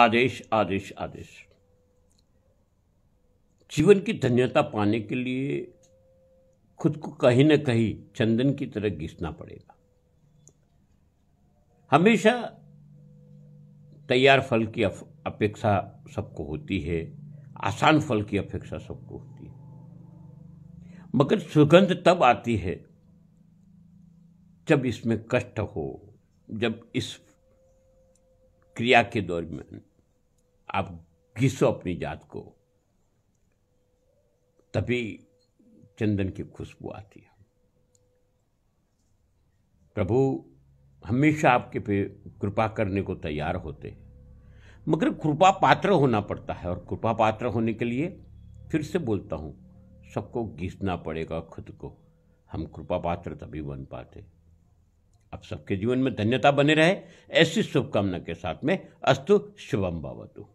आदेश आदेश आदेश जीवन की धन्यता पाने के लिए खुद को कहीं ना कहीं चंदन की तरह घिसना पड़ेगा हमेशा तैयार फल की अपेक्षा सबको होती है आसान फल की अपेक्षा सबको होती है मगर सुगंध तब आती है जब इसमें कष्ट हो जब इस क्रिया के में आप घिसो अपनी जात को तभी चंदन की खुशबू आती है प्रभु हमेशा आपके पे कृपा करने को तैयार होते हैं मगर कृपा पात्र होना पड़ता है और कृपा पात्र होने के लिए फिर से बोलता हूँ सबको घिसना पड़ेगा खुद को हम कृपा पात्र तभी बन पाते आप सबके जीवन में धन्यता बने रहे ऐसी शुभकामना के साथ में अस्तु शुभम बाबतु